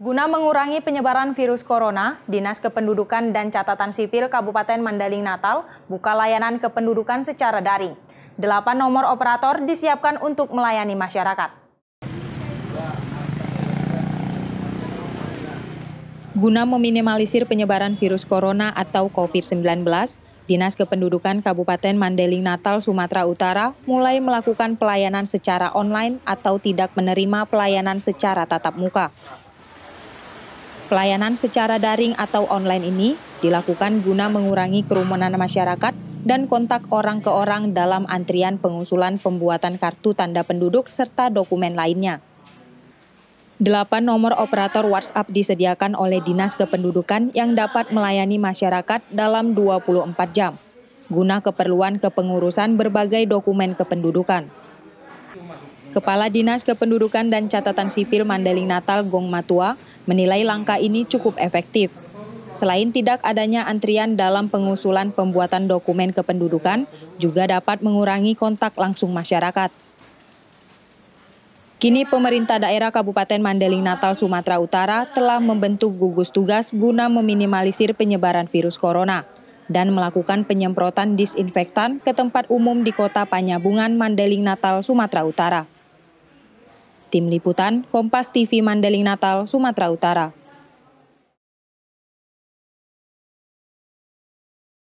Guna mengurangi penyebaran virus corona, Dinas Kependudukan dan Catatan Sipil Kabupaten Mandaling Natal buka layanan kependudukan secara daring. Delapan nomor operator disiapkan untuk melayani masyarakat. Guna meminimalisir penyebaran virus corona atau COVID-19, Dinas Kependudukan Kabupaten Mandeling Natal, Sumatera Utara mulai melakukan pelayanan secara online atau tidak menerima pelayanan secara tatap muka. Pelayanan secara daring atau online ini dilakukan guna mengurangi kerumunan masyarakat dan kontak orang ke orang dalam antrian pengusulan pembuatan kartu tanda penduduk serta dokumen lainnya. Delapan nomor operator WhatsApp disediakan oleh Dinas Kependudukan yang dapat melayani masyarakat dalam 24 jam, guna keperluan kepengurusan berbagai dokumen kependudukan. Kepala Dinas Kependudukan dan Catatan Sipil Mandaling Natal Gong Matua menilai langkah ini cukup efektif. Selain tidak adanya antrian dalam pengusulan pembuatan dokumen kependudukan, juga dapat mengurangi kontak langsung masyarakat. Kini pemerintah daerah Kabupaten Mandeling Natal Sumatera Utara telah membentuk gugus tugas guna meminimalisir penyebaran virus corona dan melakukan penyemprotan disinfektan ke tempat umum di Kota Panyabungan Mandeling Natal Sumatera Utara. Tim Liputan Kompas TV Mandeling Natal, Sumatera Utara.